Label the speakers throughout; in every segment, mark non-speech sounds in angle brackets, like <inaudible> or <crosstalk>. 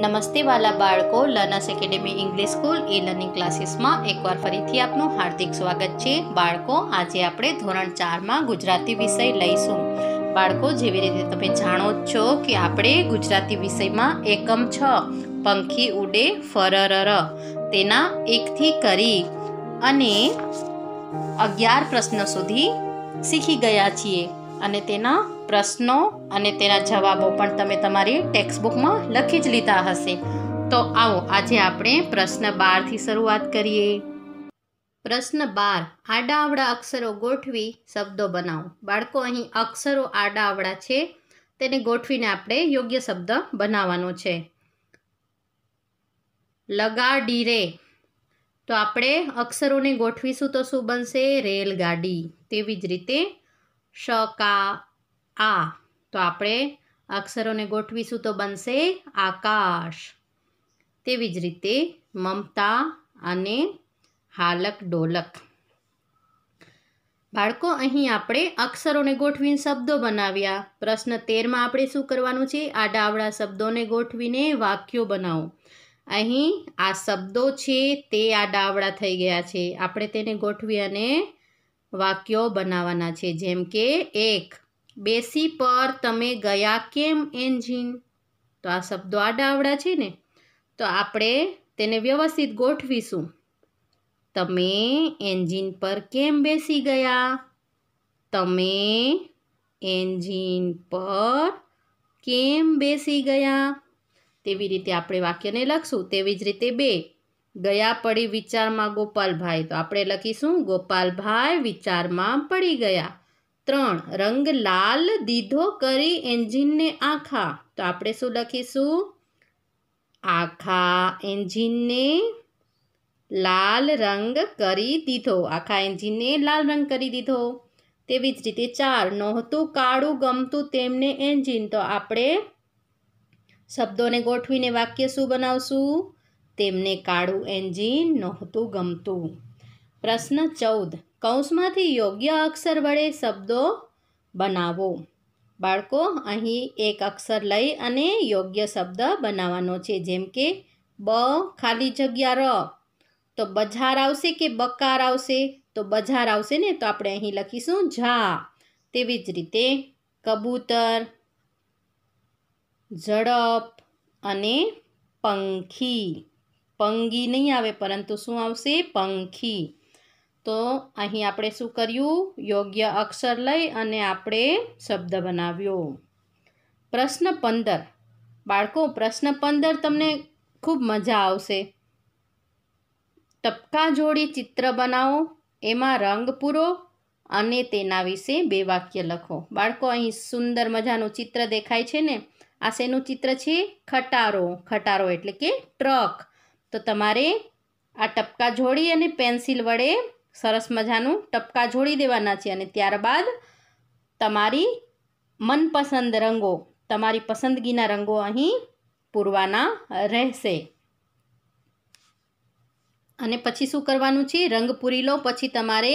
Speaker 1: નમસ્તે વાલા બાળકો લર્નર્સ એકેડેમી ઇંગ્લિશ સ્કૂલ એ લર્નિંગ ક્લાસીસમાં એકવાર ફરીથી આપનું હાર્દિક સ્વાગત છે બાળકો આજે આપણે ધોરણ ચારમાં ગુજરાતી વિષય લઈશું બાળકો જેવી રીતે તમે જાણો જ છો કે આપણે ગુજરાતી વિષયમાં એકમ છ પંખી ઉડે ફરર તેના એકથી કરી અને અગિયાર પ્રશ્ન સુધી શીખી ગયા છીએ અને તેના પ્રશ્નો અને તેના જવાબો પણ તમે તમારી ટેક્સ્ટબુકમાં લખી જ લીધા હશે તો આવો આજે આપણે પ્રશ્ન બારથી શરૂઆત કરીએ પ્રશ્ન બાર આડાવડા અક્ષરો ગોઠવી શબ્દો બનાવો બાળકો અહીં અક્ષરો આડાવડા છે તેને ગોઠવીને આપણે યોગ્ય શબ્દ બનાવવાનો છે લગાડી રે તો આપણે અક્ષરોને ગોઠવીશું તો શું બનશે રેલગાડી તેવી જ રીતે શકા આ તો આપણે અક્ષરોને ગોઠવીશું તો બનશે આકાશ તેવી જ રીતે મમતા અને હાલક ડોલક બાળકો અહીં આપણે અક્ષરોને ગોઠવીને શબ્દો બનાવ્યા પ્રશ્ન તેરમાં આપણે શું કરવાનું છે આડા આવડા શબ્દોને ગોઠવીને વાક્યો બનાવો અહીં આ શબ્દો છે તે આડા આવડા થઈ ગયા છે આપણે તેને ગોઠવી અને વાક્યો બનાવવાના છે જેમ કે એક બેસી પર તમે ગયા કેમ એન્જિન તો આ શબ્દો આડાવડા છે ને તો આપણે તેને વ્યવસ્થિત ગોઠવીશું તમે એન્જિન પર કેમ બેસી ગયા તમે એન્જિન પર કેમ બેસી ગયા તેવી રીતે આપણે વાક્યને લખશું તેવી જ રીતે બે ગયા પડી વિચારમાં ગોપાલભાઈ તો આપણે લખીશું ગોપાલભાઈ વિચારમાં પડી ગયા ત્રણ રંગ લાલ દીધો કરી એન્જિનને આખા તો આપણે શું લખીશું આખા એન્જિનને લાલ રંગ કરી દીધો આખા એન્જિનને લાલ રંગ કરી દીધો તેવી જ રીતે ચાર નહોતું કાળું ગમતું તેમને એન્જિન તો આપણે શબ્દોને ગોઠવીને વાક્ય શું બનાવશું તેમને કાળું એન્જિન નહોતું ગમતું પ્રશ્ન ચૌદ કૌંસમાંથી યોગ્ય અક્ષર વડે શબ્દો બનાવો બાળકો અહીં એક અક્ષર લઈ અને યોગ્ય શબ્દ બનાવવાનો છે જેમ કે બ ખાલી જગ્યા ર તો બજાર આવશે કે બકાર આવશે તો બજાર આવશે ને તો આપણે અહીં લખીશું ઝા તેવી જ રીતે કબૂતર ઝડપ અને પંખી પંગી નહીં આવે પરંતુ શું આવશે પંખી તો અહીં આપણે શું કર્યું યોગ્ય અક્ષર લઈ અને આપણે શબ્દ બનાવ્યો પ્રશ્ન પંદર બાળકો પ્રશ્ન પંદર તમને ખૂબ મજા આવશે ટપકા જોડી ચિત્ર બનાવો એમાં રંગ પૂરો અને તેના વિશે બે વાક્ય લખો બાળકો અહીં સુંદર મજાનું ચિત્ર દેખાય છે ને આ શેનું ચિત્ર છે ખટારો ખટારો એટલે કે ટ્રક તો તમારે આ ટપકા જોડી અને પેન્સિલ વડે સરસ મજાનું ટપકા જોડી દેવાના છે અને ત્યારબાદ તમારી મનપસંદ રંગો તમારી પસંદગીના રંગો અહીં પૂરવાના રહેશે અને પછી શું કરવાનું છે રંગ પૂરી લો પછી તમારે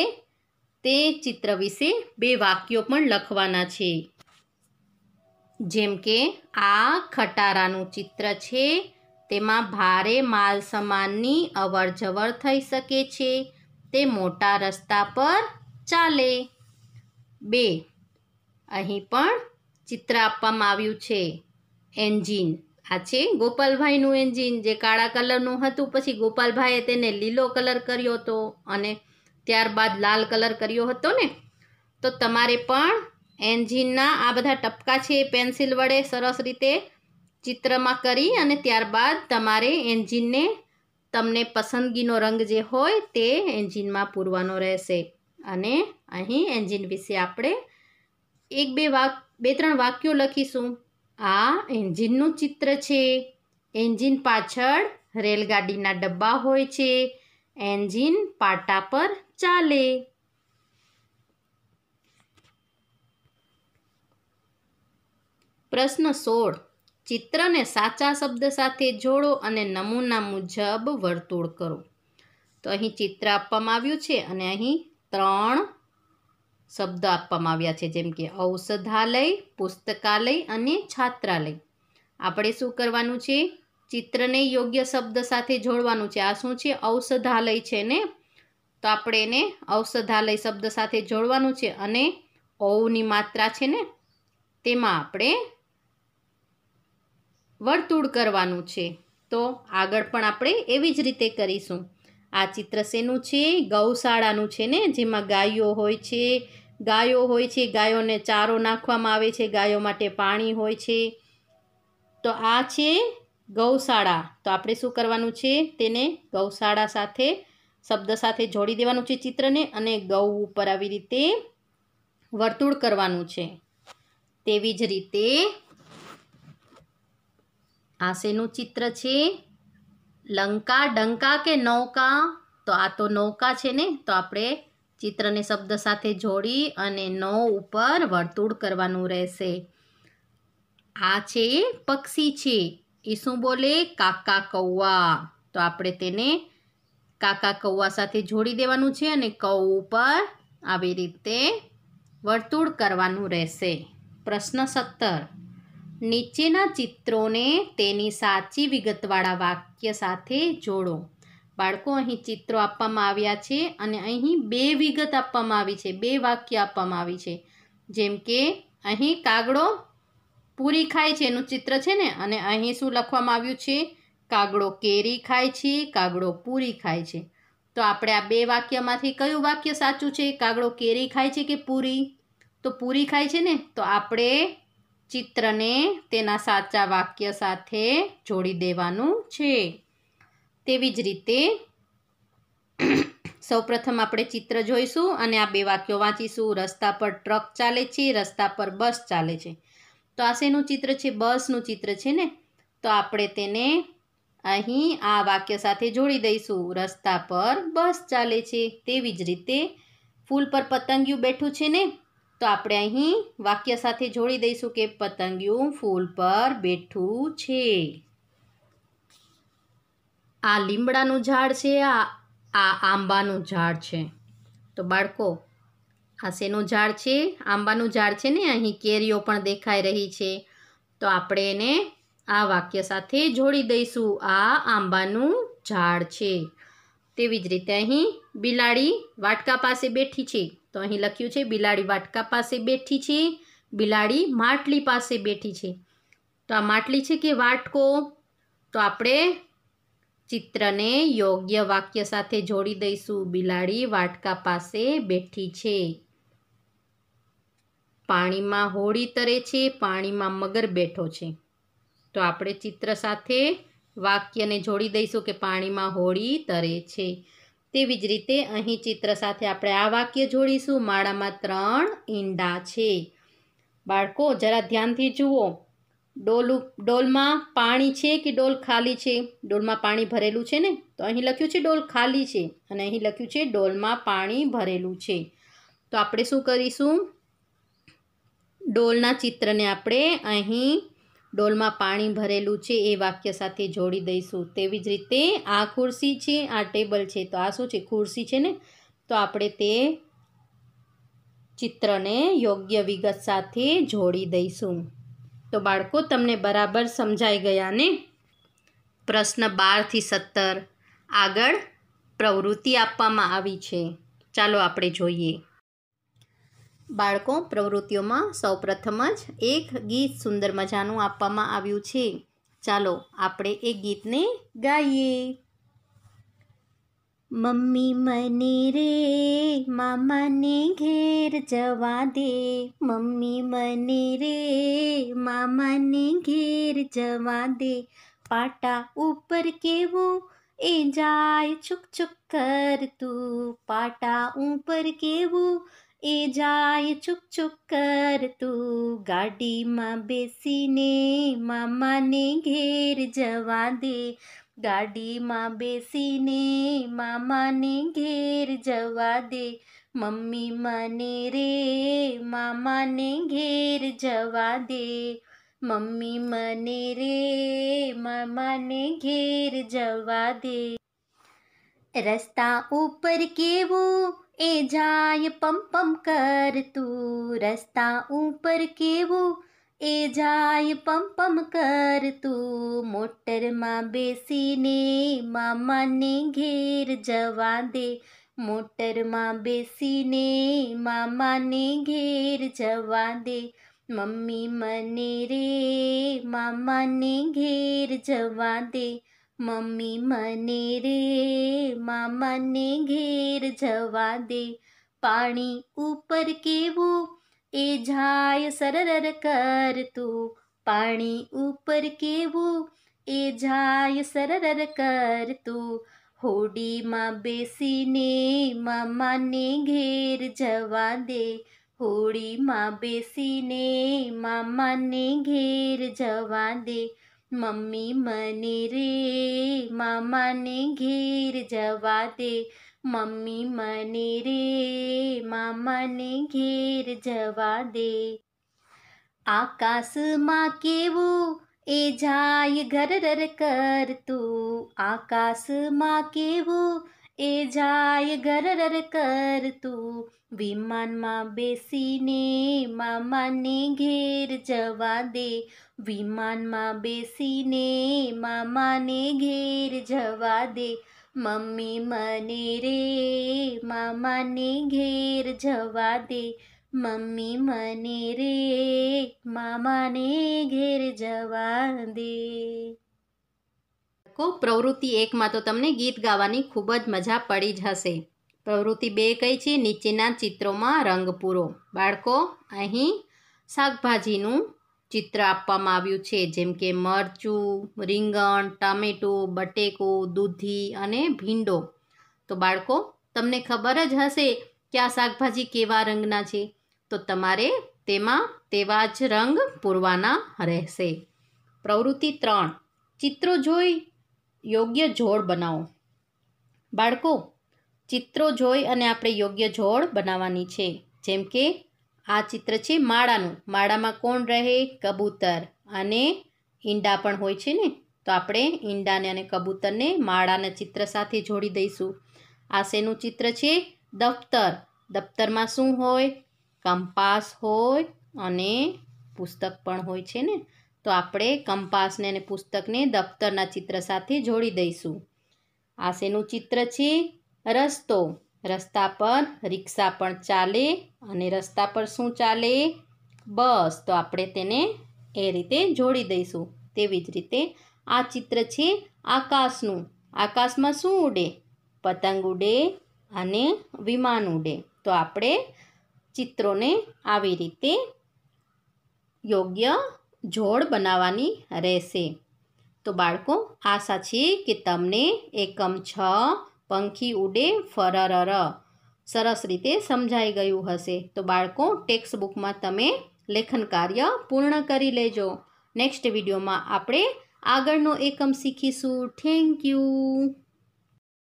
Speaker 1: તે ચિત્ર વિશે બે વાક્યો પણ લખવાના છે જેમ કે આ ખટારાનું ચિત્ર છે તેમાં ભારે માલ સામાનની અવર થઈ શકે છે તે મોટા રસ્તા પર ચાલે બે અહીં પણ ચિત્ર આપવામાં આવ્યું છે એન્જિન આ છે ગોપાલભાઈનું એન્જિન જે કાળા કલરનું હતું પછી ગોપાલભાઈએ તેને લીલો કલર કર્યો હતો અને ત્યારબાદ લાલ કલર કર્યો હતો ને તો તમારે પણ એન્જિનના આ બધા ટપકા છે પેન્સિલ વડે સરસ રીતે ચિત્રમાં કરી અને ત્યારબાદ તમારે એન્જિનને તમને પસંદગીનો રંગ જે હોય તે એન્જિનમાં પૂરવાનો રહેશે અને અહીં એન્જિન વિશે આપણે એક બે વાક બે ત્રણ વાક્યો લખીશું આ એન્જિનનું ચિત્ર છે એન્જિન પાછળ રેલગાડીના ડબ્બા હોય છે એન્જિન પાટા પર ચાલે પ્રશ્ન સોળ ચિત્રને સાચા શબ્દ સાથે જોડો અને નમૂના મુજબ વર્તુળ કરો તો અહીં ચિત્ર આપવામાં આવ્યું છે અને અહીં ત્રણ શબ્દ આપવામાં આવ્યા છે જેમ કે ઔષધાલય પુસ્તકાલય અને છાત્રાલય આપણે શું કરવાનું છે ચિત્રને યોગ્ય શબ્દ સાથે જોડવાનું છે આ શું છે ઔષધાલય છે ને તો આપણે એને ઔષધાલય શબ્દ સાથે જોડવાનું છે અને ઔની માત્રા છે ને તેમાં આપણે વર્તુળ કરવાનું છે તો આગળ પણ આપણે એવી જ રીતે કરીશું આ ચિત્ર શેનું છે ગૌશાળાનું છે ને જેમાં ગાયો હોય છે ગાયો હોય છે ગાયોને ચારો નાખવામાં આવે છે ગાયો માટે પાણી હોય છે તો આ છે ગૌશાળા તો આપણે શું કરવાનું છે તેને ગૌશાળા સાથે શબ્દ સાથે જોડી દેવાનું છે ચિત્રને અને ગૌ ઉપર આવી રીતે વર્તુળ કરવાનું છે તેવી જ રીતે આ શેનું ચિત્ર છે લંકા ડંકા કે નૌકા તો આ તો નૌકા છે ને તો આપણે ચિત્રને શબ્દ સાથે જોડી અને નૌ ઉપર વર્તુળ કરવાનું રહેશે આ છે પક્ષી છે એ શું બોલે કાકા કૌવા તો આપણે તેને કાકા કૌવા સાથે જોડી દેવાનું છે અને કૌ ઉપર આવી રીતે વર્તુળ કરવાનું રહેશે પ્રશ્ન સત્તર નીચેના ચિત્રોને તેની સાચી વિગતવાળા વાક્ય સાથે જોડો બાળકો અહીં ચિત્રો આપવામાં આવ્યા છે અને અહીં બે વિગત આપવામાં આવી છે બે વાક્ય આપવામાં આવી છે જેમ કે અહીં કાગડો પૂરી ખાય છે એનું ચિત્ર છે ને અને અહીં શું લખવામાં આવ્યું છે કાગડો કેરી ખાય છે કાગડો પૂરી ખાય છે તો આપણે આ બે વાક્યમાંથી કયું વાક્ય સાચું છે કાગડો કેરી ખાય છે કે પૂરી તો પૂરી ખાય છે ને તો આપણે ચિત્રને તેના સાચા વાક્ય સાથે જોડી દેવાનું છે તેવી જ રીતે <clears throat> સૌપ્રથમ આપણે ચિત્ર જોઈશું અને આ બે વાક્યો વાંચીશું રસ્તા પર ટ્રક ચાલે છે રસ્તા પર બસ ચાલે છે તો આ શેનું ચિત્ર છે બસનું ચિત્ર છે ને તો આપણે તેને અહીં આ વાક્ય સાથે જોડી દઈશું રસ્તા પર બસ ચાલે છે તેવી જ રીતે ફૂલ પર પતંગિયું બેઠું છે ને તો આપણે અહીં વાક્ય સાથે જોડી દઈશું કે પતંગિયું ફૂલ પર બેઠું છે આ લીમડાનું ઝાડ છે આ આ આંબાનું ઝાડ છે તો બાળકો આ શેનું ઝાડ છે આંબાનું ઝાડ છે ને અહીં કેરીઓ પણ દેખાઈ રહી છે તો આપણે એને આ વાક્ય સાથે જોડી દઈશું આ આંબાનું ઝાડ છે તેવી જ રીતે અહીં બિલાડી વાટકા પાસે બેઠી છે તો અહીં લખ્યું છે બિલાડી વાટકા પાસે બેઠી છે બિલાડી માટલી પાસે બેઠી છે તો આ માટલી છે કે વાટકો તો આપણે ચિત્રને યોગ્ય વાક્ય સાથે જોડી દઈશું બિલાડી વાટકા પાસે બેઠી છે પાણીમાં હોળી તરે છે પાણીમાં મગર બેઠો છે તો આપણે ચિત્ર સાથે વાક્યને જોડી દઈશું કે પાણીમાં હોળી તરે છે તેવી જ રીતે અહીં ચિત્ર સાથે આપણે આ વાક્ય જોડીશું માળામાં ત્રણ ઈંડા છે બાળકો જરા ધ્યાનથી જુઓ ડોલું ડોલમાં પાણી છે કે ડોલ ખાલી છે ડોલમાં પાણી ભરેલું છે ને તો અહીં લખ્યું છે ડોલ ખાલી છે અને અહીં લખ્યું છે ડોલમાં પાણી ભરેલું છે તો આપણે શું કરીશું ડોલના ચિત્રને આપણે અહીં ડોલમાં પાણી ભરેલું છે એ વાક્ય સાથે જોડી દઈશું તેવી જ રીતે આ ખુરશી છે આ ટેબલ છે તો આ શું છે ખુરશી છે ને તો આપણે તે ચિત્રને યોગ્ય વિગત સાથે જોડી દઈશું તો બાળકો તમને બરાબર સમજાઈ ગયા ને પ્રશ્ન બારથી સત્તર આગળ પ્રવૃત્તિ આપવામાં આવી છે ચાલો આપણે જોઈએ બાળકો પ્રવૃત્તિઓમાં સૌપ્રથમ જ એક ગીત સુંદર મજાનું આપવામાં આવ્યું છે ચાલો
Speaker 2: આપણે એ ગીતને ગાઈએ મમ્મી મને રે મામાને ઘેર જવા દે મમ્મી મને રે મામાને ઘેર જવા દે પાટા ઉપર કેવું એ જાય છુક છુક કરતું પાટા ઉપર કેવું ए जाए चुक चुक कर तू गाड़ी माँ बेसी ने मामा ने घेर जवा दे गाड़ी माँ बेसी मामा ने घेर जवा दे मम्मी मने रे मामा ने घेर जवा दे मम्मी मने रे मामा ने घेर जवा दे रस्ता ऊपर के वो એ જાય પમ પમ કરતું રસ્તા ઉપર કેવું એ જાય પમ પમ કરતું મોટરમાં બેસીને મામાને ઘેર જવા દે મોટરમાં બેસીને મામાને ઘેર જવા દે મમ્મી મને રે મામાને ઘેર જવા દે મમ્મી મને રે મામાને ઘેર જવા દે પાણી ઉપર કેવું એ જાય સરર કરતું પાણી ઉપર કેવું એ જાય સરર કરતું હોડીમાં બેસીને મામાને ઘેર જવા દે હોડીમાં બેસીને મામાને ઘેર જવા દે મમ્મી મને રે મામાને ઘેર જવા દે મમ્મી મને રે મામાને ઘેર જવા દે આકાશમાં કેવું એ જાય ઘરર કરતું આકાશમાં કેવું એ જાય ઘરર કરતું વિમાનમાં બેસીને મામાને ઘેર જવા દે વિમાનમાં બેસીને મામાને ઘેર જવા દે મમ્મી મને રે મામાને ઘેર જવા દે મમ્મી મને રે મામાને ઘેર જવા દે
Speaker 1: પ્રવૃત્તિ એકમાં તો તમને ગીત ગાવાની ખૂબ જ મજા પડી જ હશે પ્રવૃત્તિ બે કઈ છે નીચેના ચિત્રોમાં રંગ પૂરો બાળકો અહીં શાકભાજીનું ચિત્ર આપવામાં આવ્યું છે જેમ કે મરચું રીંગણ ટામેટું બટેકો દૂધી અને ભીંડો તો બાળકો તમને ખબર જ હશે કે આ શાકભાજી કેવા રંગના છે તો તમારે તેમાં તેવા જ રંગ પૂરવાના રહેશે પ્રવૃત્તિ ત્રણ ચિત્રો જોઈ યોગ્ય જોડ બનાવો બાળકો ચિત્રો જોઈ અને આપણે યોગ્ય જોડ બનાવવાની છે જેમ કે આ ચિત્ર છે માળાનું માળામાં કોણ રહે કબૂતર અને ઈંડા પણ હોય છે ને તો આપણે ઈંડાને અને કબૂતરને માળાના ચિત્ર સાથે જોડી દઈશું આ શેનું ચિત્ર છે દફતર દફતરમાં શું હોય કંપાસ હોય અને પુસ્તક પણ હોય છે ને તો આપણે કંપાસને અને પુસ્તકને દફતરના ચિત્ર સાથે જોડી દઈશું આ શેનું ચિત્ર છે રસ્તો રસ્તા પર રિક્ષા પણ ચાલે અને રસ્તા પર શું ચાલે બસ તો આપણે તેને એ રીતે જોડી દઈશું તેવી જ રીતે આ ચિત્ર છે આકાશનું આકાશમાં શું ઉડે પતંગ ઉડે અને વિમાન ઉડે તો આપણે ચિત્રોને આવી રીતે યોગ્ય જોડ બનાવવાની રહેશે તો બાળકો આશા છે કે તમને એકમ છ પંખી ઉડે ફરર સરસ રીતે સમજાઈ ગયું હશે તો બાળકો ટેક્સ્ટ બુકમાં તમે લેખન કાર્ય પૂર્ણ કરી લેજો નેક્સ્ટ વિડીયોમાં આપણે આગળનો એકમ શીખીશું થેન્ક યુ